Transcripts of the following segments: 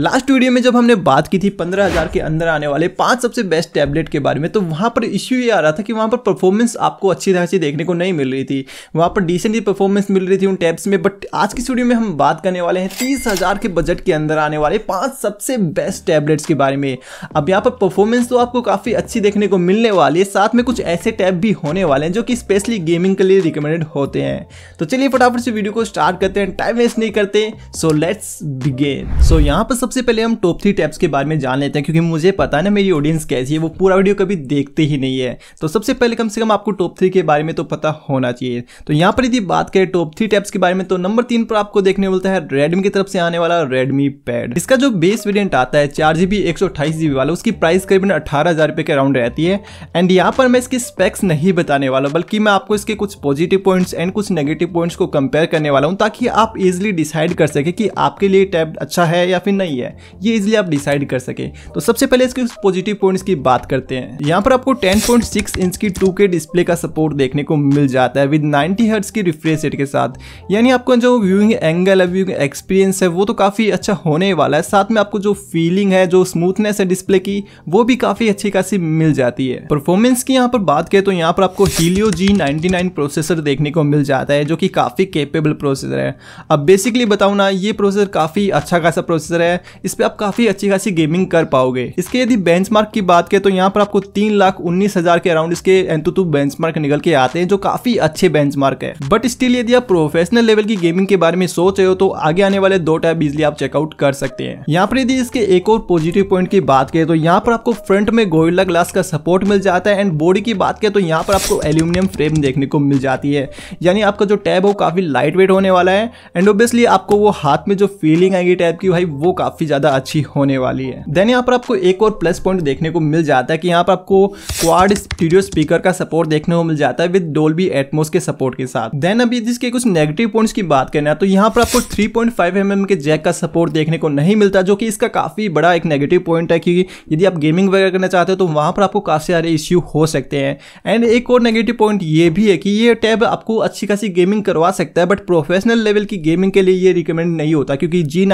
last video में जब हमने बात की थी 15000 के अंदर आने वाले पांच सबसे बेस्ट टैबलेट के बारे में तो वहाँ पर इश्यू ये आ रहा था कि वहाँ पर परफॉर्मेंस आपको अच्छी तरह से देखने को नहीं मिल रही थी वहाँ पर डिसेंटली परफॉर्मेंस मिल रही थी उन टैब्स में बट आज की स्टूडियो में हम बात करने वाले हैं तीस हज़ार के बजट के अंदर आने वाले पाँच सबसे बेस्ट टैबलेट्स के बारे में अब यहाँ पर परफॉर्मेंस तो आपको काफ़ी अच्छी देखने को मिलने वाली है साथ में कुछ ऐसे टैब भी होने वाले हैं जो कि स्पेशली गेमिंग के लिए रिकमेंडेड होते हैं तो चलिए फटाफट से वीडियो को स्टार्ट करते हैं टाइम वेस्ट नहीं करते सो लेट्स बिगेन सो यहाँ पर सबसे पहले हम टॉप थ्री टैब्स के बारे में जान लेते हैं क्योंकि मुझे पता है ना मेरी ऑडियंस कैसी है वो पूरा वीडियो कभी देखते ही नहीं है तो सबसे पहले कम से कम आपको टॉप थ्री के बारे में तो पता होना चाहिए तो यहाँ पर यदि बात करें टॉप थ्री टैब्स के बारे में तो नंबर तीन पर आपको देखने मिलता है रेडमी की तरफ से आने वाला रेडमी पैड इसका जो बेस वेरियंट आता है चार जीबी एक सौ जीबी वाला उसकी प्राइस करीबन अठारह हज़ार के अराउंड रहती है एंड यहाँ पर मैं इसकी स्पेक्स नहीं बताने वाला बल्कि मैं आपको इसके कुछ पॉजिटिव पॉइंट्स एंड कुछ नेगेटिव पॉइंट्स को कंपेयर करने वाला हूँ ताकि आप इजिली डिसाइड कर सके कि आपके लिए टैब अच्छा है या फिर नहीं नहीं है ये इजिली आप डिसाइड कर सके तो सबसे पहले इसके पॉजिटिव पॉइंट्स की बात करते हैं यहाँ पर आपको 10.6 इंच की 2K डिस्प्ले का सपोर्ट देखने को मिल जाता है विद 90 हर्ट्स की रिफ्रेश रेट के साथ यानी आपको जो व्यूइंग एंगल है व्यूइंग एक्सपीरियंस है वो तो काफ़ी अच्छा होने वाला है साथ में आपको जो फीलिंग है जो स्मूथनेस है डिस्प्ले की वो भी काफ़ी अच्छी खासी मिल जाती है परफॉर्मेंस की यहाँ पर बात करें तो यहाँ पर आपको हीलियो जी प्रोसेसर देखने को मिल जाता है जो कि काफ़ी केपेबल प्रोसेसर है अब बेसिकली बताऊँ ना ये प्रोसेसर काफ़ी अच्छा खासा प्रोसेसर है इस पर आप काफ़ी अच्छी खासी गेमिंग कर पाओगे इसके यदि बेंच की बात करें तो यहाँ पर आपको तीन लाख उन्नीस हज़ार के अराउंड इसके एंतुतु बेंच निकल के आते हैं जो काफ़ी अच्छे बेंच है बट स्टिल यदि आप प्रोफेशनल लेवल की गेमिंग के बारे में सोच रहे हो तो आगे आने वाले दो टैब इजिली आप चेकआउट कर सकते हैं यहाँ पर यदि इसके एक और पॉजिटिव पॉइंट की बात करें तो यहाँ पर आपको फ्रंट में गोरिल्ला ग्लास का सपोर्ट मिल जाता है एंड बॉडी की बात करें तो यहाँ पर आपको एल्यूमिनियम फ्रेम देखने को मिल जाती है यानी आपका जो टैब है वो काफ़ी लाइट वेट होने वाला है एंड ओबियसली आपको वो हाथ में जो फीलिंग आएगी टैब की भाई वो काफी ज्यादा अच्छी होने वाली है देन यहाँ पर आपको एक और प्लस पॉइंट देखने को मिल जाता है कि यहाँ पर आपको क्वाड स्टूडियो स्पीकर का सपोर्ट देखने को मिल जाता है विद डोल्बी एटमोस के सपोर्ट के साथ देन अभी जिसके कुछ नेगेटिव पॉइंट्स की बात करना है तो यहाँ पर आपको थ्री पॉइंट mm के जैक का सपोर्ट देखने को नहीं मिलता जो कि इसका काफी बड़ा एक नेगेटिव पॉइंट है कि यदि आप गेमिंग वगैरह करना चाहते हो तो वहां पर आपको काफी सारे इश्यू हो सकते हैं एंड एक और नेगेटिव पॉइंट ये भी है कि ये टैब आपको अच्छी खासी गेमिंग करवा सकता है बट प्रोफेशनल लेवल की गेमिंग के लिए ये रिकमेंड नहीं होता क्योंकि जी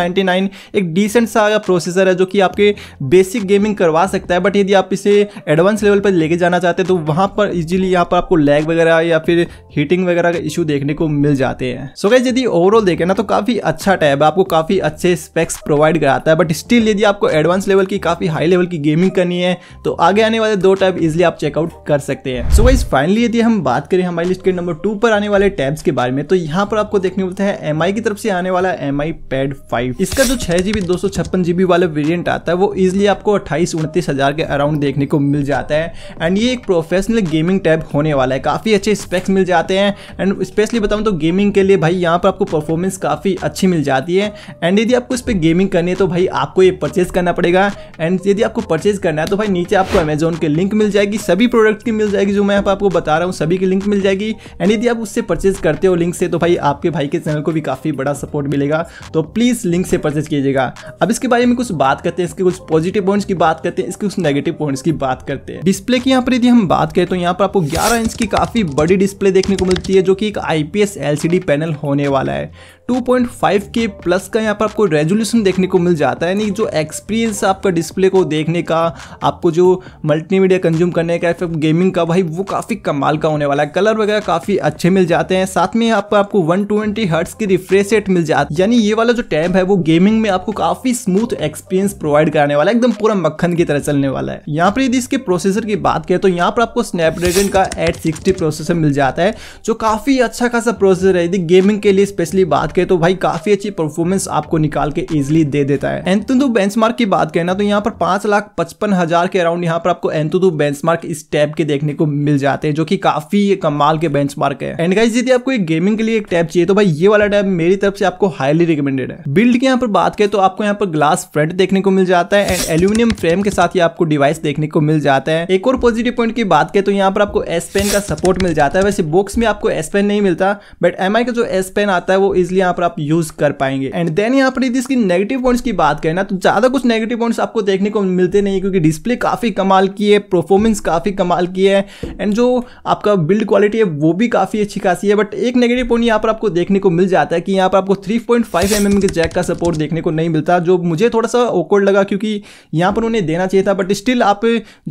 एक डी डिसेंट सा प्रोसेसर है जो कि आपके बेसिक गेमिंग करवा सकता है बट यदि आप इसे एडवांस लेवल पर लेके जाना चाहते हैं तो वहाँ पर इजीली यहाँ पर आपको लैग वगैरह या फिर हीटिंग वगैरह का इशू देखने को मिल जाते हैं सो so यदि ओवरऑल देखें ना तो काफ़ी अच्छा टैब है आपको काफ़ी अच्छे स्पेक्स प्रोवाइड कराता है बट स्टिल यदि आपको एडवांस लेवल की काफ़ी हाई लेवल की गेमिंग करनी है तो आगे आने वाले दो टैब इजिली आप चेकआउट कर सकते हैं सो वाइज फाइनली यदि हम बात करें हमारी लिस्ट के नंबर टू पर आने वाले टैब्स के बारे में तो यहाँ पर आपको देखने मिलता है एम की तरफ से आने वाला एम आई पैड इसका जो छः जीबी दो सौ वाला वेरियंट आता है वो ईजिली आपको अट्ठाईस उनतीस हज़ार के अराउंड देखने को मिल जाता है एंड ये एक प्रोफेशनल गेमिंग टैब होने वाला है काफ़ी अच्छे स्पेक्स मिल जाते हैं एंड स्पेशली बताऊँ तो गेमिंग के लिए भाई यहाँ पर आपको परफॉर्मेंस काफ़ी अच्छी मिल जाती है एंड यदि आपको इस पर गेमिंग करनी है तो भाई आपको ये परचेज़ करना पड़ेगा एंड यदि आपको परचेज़ करना है तो भाई नीचे आपको अमेजोन के लिंक मिल जाएगी सभी प्रोडक्ट की मिल जाएगी जो मैं आपको बता रहा हूँ सभी की लिंक मिल जाएगी एंड यदि आप उससे परचेज़ करते हो लिंक से तो भाई आपके भाई के चैनल को भी काफ़ी बड़ा सपोर्ट मिलेगा तो प्लीज़ लिंक से परचेज़ कीजिएगा अब इसके बारे में कुछ बात करते हैं इसके कुछ पॉजिटिव पॉइंट्स की बात करते हैं इसके कुछ नेगेटिव पॉइंट्स की बात करते हैं डिस्प्ले की यहाँ पर यदि हम बात करें तो यहाँ पर आपको ग्यारह इंच की काफ़ी बड़ी डिस्प्ले देखने को मिलती है जो कि एक आईपीएस एलसीडी पैनल होने वाला है 2.5K के प्लस का यहाँ पर आपको रेजोल्यूशन देखने को मिल जाता है यानी जो एक्सपीरियंस आपका डिस्प्ले को देखने का आपको जो मल्टीमीडिया कंज्यूम करने का फिर गेमिंग का भाई वो काफ़ी कमाल का होने वाला है कलर वगैरह काफ़ी अच्छे मिल जाते हैं साथ में यहाँ पर आपको वन ट्वेंटी की रिफ्रेश रेट मिल जाती है यानी ये वाला जो टैब है वो गेमिंग में आपको काफ़ी स्मूथ एक्सपीरियंस प्रोवाइड कराने वाला है एकदम पूरा मक्खन की तरह चलने वाला है यहाँ पर यदि इसके प्रोसेसर की बात करें तो यहाँ पर आपको स्नैपड्रैगन का एट प्रोसेसर मिल जाता है जो काफ़ी अच्छा खासा प्रोसेसर है यदि गेमिंग के लिए स्पेशली बात करें तो भाई काफी अच्छी परफॉर्मेंस आपको निकाल के इजिली दे देता है एंतुदू बेंचमार्क की बात करें ना तो यहाँ पर पांच लाख पचपन हजार के अराउंड यहाँ पर आपको एंतुदू बेंचमार्क इस टैब के देखने को मिल जाते हैं जो की काफी कमाल के बेंचमार्क है एंड गाइज यदि आपको एक गेमिंग के लिए एक टैब चाहिए तो भाई ये वाला टैब मेरी तरफ से आपको हाईली रिकमेंडेड है बिल्ड की यहाँ पर बात करें तो आपको यहाँ पर ग्लास फ्रंट देखने को मिल जाता है एंड एल्यूमिनियम फ्रेम के साथ ही आपको डिवाइस देखने को मिल जाता है एक और पॉजिटिव पॉइंट की बात करें तो यहाँ पर आपको एस पेन का सपोर्ट मिल जाता है वैसे बॉक्स में आपको एस पेन नहीं मिलता बट एम का जो एस पेन आता है वो इजिली यहाँ पर आप यूज कर पाएंगे एंड देन यहाँ पर यदि इसकी नेगेटिव पॉइंट्स की बात करें ना तो ज्यादा कुछ नेगेटिव पॉइंट्स आपको देखने को मिलते नहीं क्योंकि डिस्प्ले काफी कमाल की है परफॉर्मेंस काफी कमाल की है एंड जो आपका बिल्ड क्वालिटी है वो भी काफी अच्छी खासी है बट एक नेगेटिव पॉइंट यहाँ पर आपको देखने को मिल जाता है कि यहाँ पर आपको थ्री पॉइंट mm के जैक का सपोर्ट देखने को नहीं मिलता जो मुझे थोड़ा सा ओकोड लगा क्योंकि यहाँ पर उन्हें देना चाहिए था बट स्टिल आप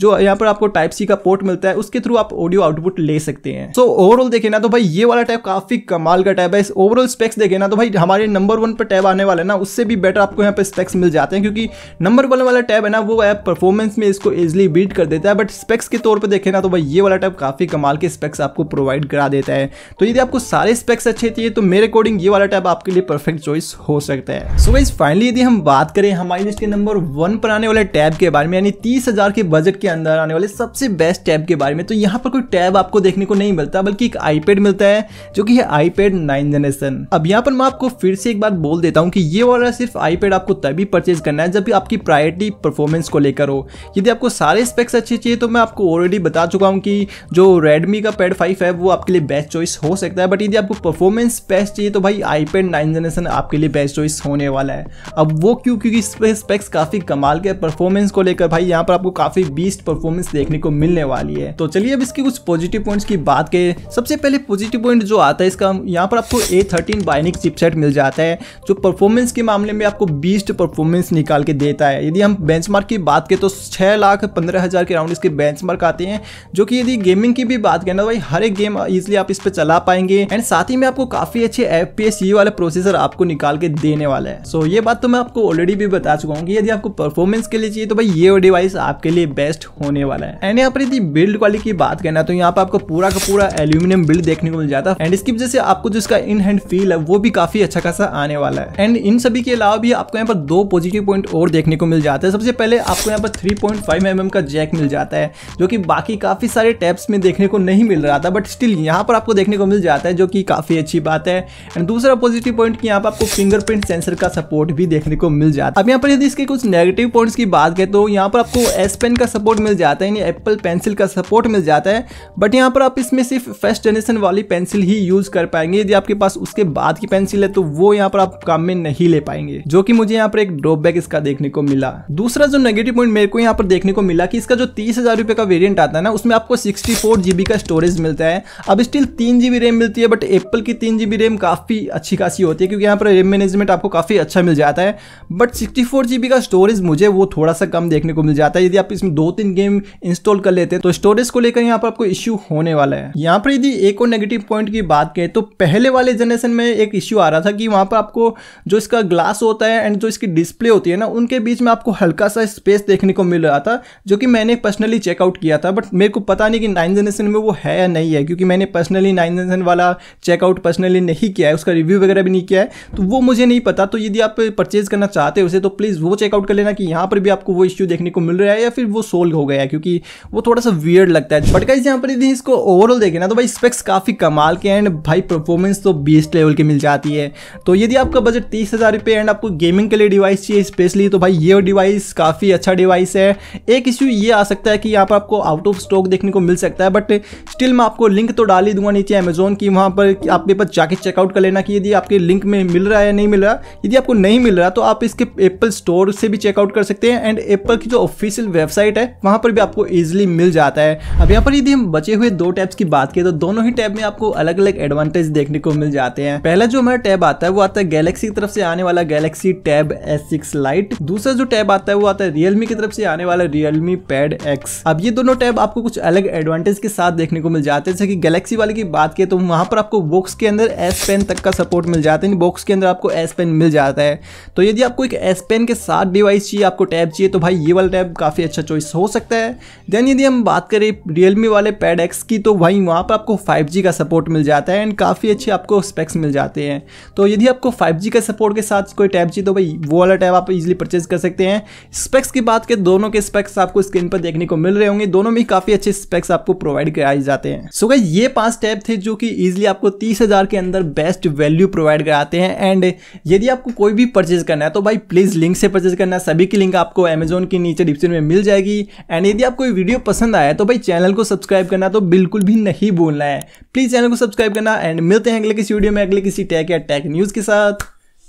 जो यहाँ पर आपको टाइप सी का पोर्ट मिलता है उसके थ्रू आप ऑडियो आउटपुट ले सकते हैं सो ओवरऑल देखे ना तो भाई ये वाला टाइप काफी कमाल का टाइप है इस ओवरऑल स्पेक्स देखे ना तो भाई हमारे नंबर वन पर टैब आने वाला है ना उससे भी बेटर आपको यहाँ पर स्पेक्स मिल जाते हैं क्योंकि नंबर वन वाला टैब है ना वो ऐप परफॉर्मेंस में इसको ईजिली बीट कर देता है बट स्पेक्स के तौर पर देखें ना तो भाई ये वाला टैब काफ़ी कमाल के स्पेक्स आपको प्रोवाइड करा देता है तो यदि आपको सारे स्पेक्स अच्छे थे तो मेरे अकॉर्डिंग ये वाला टैब आपके लिए परफेक्ट चॉइस हो सकता है सो वाइज फाइनली यदि हम बात करें हमारी लिस्ट के नंबर वन पर आने वाले टैब के बारे में यानी तीस के बजट के अंदर आने वाले सबसे बेस्ट टैब के बारे में तो यहाँ पर कोई टैब आपको देखने को नहीं मिलता बल्कि एक आईपैड मिलता है जो कि है आईपैड नाइन जनरेशन अब यहाँ पर लेकिन मैं आपको फिर से एक बार बोल देता हूँ कि ये वाला सिर्फ आईपैड आपको तभी परचेज करना है जब भी आपकी प्रायोरिटी परफॉर्मेंस को लेकर हो यदि आपको सारे स्पेक्स अच्छे चाहिए तो मैं आपको ऑलरेडी बता चुका हूँ कि जो रेडमी का पैड फाइव है वो आपके लिए बेस्ट चॉइस हो सकता है बट यदि आपको परफॉर्मेंस बेस्ट चाहिए तो भाई आईपैड नाइन जनरेशन आपके लिए बेस्ट चॉइस होने वाला है अब वो क्यों क्योंकि स्पेक्स काफ़ी कमाल के परफॉर्मेंस को लेकर भाई यहाँ पर आपको काफ़ी बीस्ट परफॉर्मेंस देखने को मिलने वाली है तो चलिए अब इसके कुछ पॉजिटिव पॉइंट्स की बात करें सबसे पहले पॉजिटिव पॉइंट जो आता है इसका यहाँ पर आपको ए थर्टीन बाइनिक चिपसेट मिल जाता है जो परफॉर्मेंस के मामले में आपको बीस्ट परफॉर्मेंस निकाल के देता है यदि हम बेंचमार्क की बात करें तो छः लाख पंद्रह हज़ार के राउंड इसके बेंचमार्क आते हैं जो कि यदि गेमिंग की भी बात करें ना भाई हर एक गेम ईजिली आप इस पर चला पाएंगे एंड साथ ही में आपको काफ़ी अच्छे एफ पी वाले प्रोसेसर आपको निकाल के देने वाला है सो so, ये बात तो मैं आपको ऑलरेडी भी बता चुका हूँ कि यदि आपको परफॉर्मेंस के लिए चाहिए तो भाई ये डिवाइस आपके लिए बेस्ट होने वाला है एंड यहाँ पर यदि बिल्ड क्वालिटी की बात करना तो यहाँ पर आपको पूरा का पूरा एल्यूमिनियम बिल्ड देखने को मिल जाता है एंड इसकी वजह से आपको जो इसका इन हैंड फील है वो भी भी काफी अच्छा खासा आने वाला है एंड इन सभी के अलावा भी आपको यहाँ पर दो पॉजिटिव पॉइंट और देखने को मिल जाता है सबसे पहले आपको यहाँ पर three point five M M का जैक मिल जाता है जो कि बाकी काफी सारे टैप्स में देखने को नहीं मिल रहा था बट स्टिल यहाँ पर आपको देखने को मिल जाता है जो कि काफी अच्छी बात है एंड दूसरा पॉजिटिव पॉइंट कि यहाँ पर आपको फिंगरप्रिंट सेंसर का सपोर्ट भी देखने को मिल जाता है अब यहाँ पर यदि इसके कुछ नेगेटिव पॉइंट्स की बात करें तो यहाँ पर आपको एस पेन का सपोर्ट मिल जाता है एप्पल पेंसिल का सपोर्ट मिल जाता है बट यहाँ पर आप इसमें सिर्फ फर्स्ट जनरेशन वाली पेंसिल ही यूज़ कर पाएंगे यदि आपके पास उसके बाद की पेंसिल है तो वो यहाँ पर आप काम में नहीं ले पाएंगे जो कि मुझे यहाँ पर एक ड्रॉबैक इसका देखने को मिला दूसरा जो नेगेटिव पॉइंट मेरे को यहाँ पर देखने को मिला कि इसका जो तीस हजार का वेरियंट आता है ना उसमें आपको सिक्सटी का स्टोरेज मिलता है अब स्टिल तीन जीबी रैम मिलती है बट एप्पल की तीन जीबी रैम काफ़ी अच्छी खासी होती है क्योंकि यहाँ पर रेम मैनेजमेंट आपको काफ़ी अच्छा मिल जाता है बट सिक्सटी फोर जीबी का स्टोरेज मुझे वो थोड़ा सा कम देखने को मिल जाता है यदि आप इसमें दो तीन गेम इंस्टॉल कर लेते हैं तो स्टोरेज को लेकर यहाँ पर आपको इश्यू होने वाला है यहाँ पर यदि एक और नेगेटिव पॉइंट की बात करें तो पहले वाले जनरेशन में एक इश्यू आ रहा था कि वहाँ पर आपको जो इसका ग्लास होता है एंड जो इसकी डिस्प्ले होती है ना उनके बीच में आपको हल्का सा स्पेस देखने को मिल रहा था जो कि मैंने पर्सनली चेकआउट किया था बट मेरे को पता नहीं कि नाइन जनरेशन में वो है या नहीं है क्योंकि मैंने पर्सनली नाइन जनरेशन वाला चेकआउट पर्सनली नहीं किया है उसका रिव्यू वगैरह भी नहीं किया है तो वो मुझे नहीं पता तो यदि आप परचेज करना चाहते हो उसे तो प्लीज़ वो चेकआउट कर लेना कि यहाँ पर भी आपको वो इश्यू देखने को मिल रहा है या फिर वो सोल्व हो गया है क्योंकि वो थोड़ा सा वियर्ड लगता है बट गाइज यहाँ पर यदि इसको ओवरऑल देखें ना तो भाई स्पेक्स काफ़ी कमाल के एंड भाई परफॉर्मेंस तो बेस्ट लेवल के मिल जाए आती है तो यदि आपका बजट तीस हज़ार रुपये एंड आपको गेमिंग के लिए डिवाइस चाहिए स्पेशली तो भाई ये डिवाइस काफ़ी अच्छा डिवाइस है एक इश्यू ये आ सकता है कि यहाँ पर आपको आउट ऑफ स्टॉक देखने को मिल सकता है बट स्टिल मैं आपको लिंक तो डाल ही दूंगा नीचे अमेजोन की वहाँ पर आपके पास जाके चेकआउट कर लेना कि यदि आपके लिंक में मिल रहा है या नहीं मिल रहा यदि आपको नहीं मिल रहा तो आप इसके एप्पल स्टोर से भी चेकआउट कर सकते हैं एंड एप्पल की जो ऑफिशियल वेबसाइट है वहाँ पर भी आपको ईजिली मिल जाता है अब यहाँ पर यदि हम बचे हुए दो टैब्स की बात करें तो दोनों ही टैब में आपको अलग अलग एडवांटेज देखने को मिल जाते हैं पहला जो हमारा टैब आता है वो आता है गैलेक्सी की तरफ से आने वाला Galaxy Tab S six Lite दूसरा जो टैब आता है वो आता है रियलमी की तरफ से आने वाला रियलमी पैड एक्स अब ये दोनों टैब आपको कुछ अलग एडवांटेज के साथ देखने को मिल जाते हैं जैसे कि गैलेक्सी वाले की बात की तो वहां पर आपको बॉक्स के अंदर एस पेन तक का सपोर्ट मिल जाता है बॉक्स के अंदर आपको एस पेन मिल जाता है तो यदि आपको एक एस पेन के साथ डिवाइस चाहिए आपको टैब चाहिए तो भाई ये वाला टैब काफ़ी अच्छा चॉइस हो सकता है देन यदि हम बात करें रियलमी वाले पैड एक्स की तो भाई वहां पर आपको फाइव का सपोर्ट मिल जाता है एंड काफ़ी अच्छे आपको स्पेक्स मिल जाते हैं हैं तो यदि आपको 5G के सपोर्ट के साथ कोई टैब चाहिए तो भाई वो वाला टैब आप इजीली परचेज कर सकते हैं स्पेक्स की बात करें दोनों के स्पेक्स आपको स्क्रीन पर देखने को मिल रहे होंगे दोनों में काफ़ी अच्छे स्पेक्स आपको प्रोवाइड कराए जाते हैं सो so, ये पांच टैब थे जो कि ईजिली आपको तीस के अंदर बेस्ट वैल्यू प्रोवाइड कराते हैं एंड यदि आपको कोई भी परचेज करना है तो भाई प्लीज़ लिंक से परचेज करना सभी की लिंक आपको अमेजोन के नीचे डिस्क्रिप्शन में मिल जाएगी एंड यदि आपको वीडियो पसंद आया तो भाई चैनल को सब्सक्राइब करना तो बिल्कुल भी नहीं भूलना है प्लीज़ चैनल को सब्सक्राइब करना एंड मिलते हैं अगले किसी वीडियो में अगले किसी टैग बैक टेक न्यूज़ के साथ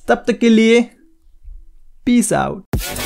तब तक के लिए पीस आउट